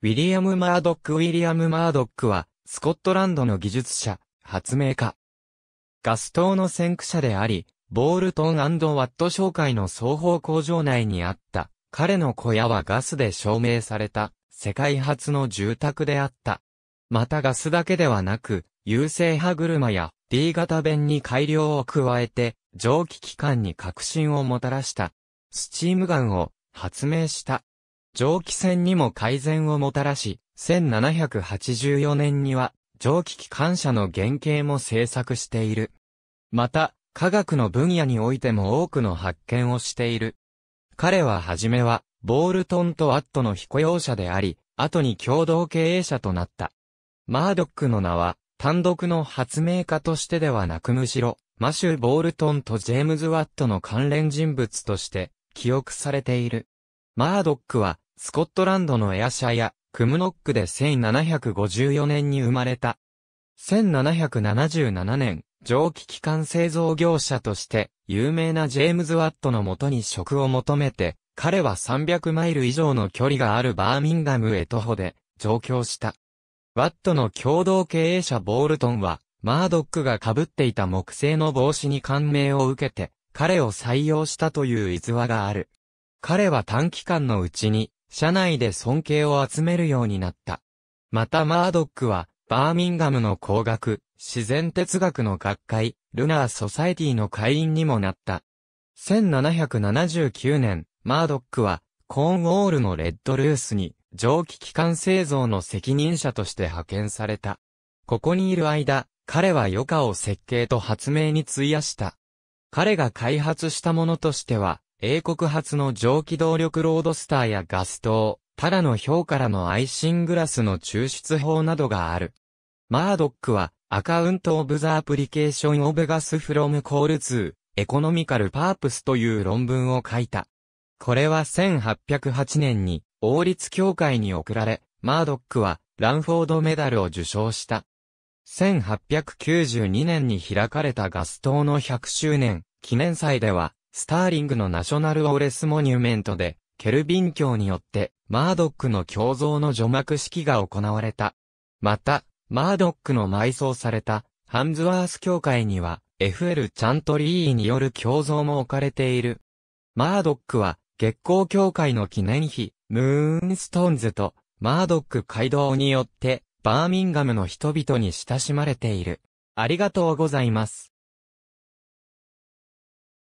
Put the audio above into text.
ウィリアム・マードック・ウィリアム・マードックは、スコットランドの技術者、発明家。ガス灯の先駆者であり、ボールトンワット商会の双方工場内にあった、彼の小屋はガスで証明された、世界初の住宅であった。またガスだけではなく、優勢歯車や D 型弁に改良を加えて、蒸気機関に革新をもたらした、スチームガンを発明した。蒸気船にも改善をもたらし、1784年には蒸気機関車の原型も制作している。また、科学の分野においても多くの発見をしている。彼ははじめは、ボールトンとアットの非雇用者であり、後に共同経営者となった。マードックの名は、単独の発明家としてではなくむしろ、マシュー・ボールトンとジェームズ・ワットの関連人物として、記憶されている。マードックは、スコットランドのエアシャや、クムノックで1754年に生まれた。1777年、蒸気機関製造業者として、有名なジェームズ・ワットのもとに職を求めて、彼は300マイル以上の距離があるバーミンガムへ徒歩で、上京した。ワットの共同経営者ボールトンは、マードックが被っていた木製の帽子に感銘を受けて、彼を採用したという逸話がある。彼は短期間のうちに、社内で尊敬を集めるようになった。またマードックは、バーミンガムの工学、自然哲学の学会、ルナー・ソサエティの会員にもなった。1779年、マードックは、コーンウォールのレッドルースに、蒸気機関製造の責任者として派遣された。ここにいる間、彼は余暇を設計と発明に費やした。彼が開発したものとしては、英国発の蒸気動力ロードスターやガス灯、タラの氷からのアイシングラスの抽出法などがある。マードックは、アカウントオブザアプリケーションオブガスフロムコールツー、エコノミカルパープスという論文を書いた。これは1808年に、王立協会に贈られ、マードックは、ランフォードメダルを受賞した。1892年に開かれたガス灯の100周年記念祭では、スターリングのナショナルオーレスモニュメントで、ケルビン教によって、マードックの胸像の除幕式が行われた。また、マードックの埋葬された、ハンズワース教会には、FL チャントリーによる胸像も置かれている。マードックは、月光教会の記念碑、ムーンストーンズと、マードック街道によって、バーミンガムの人々に親しまれている。ありがとうございます。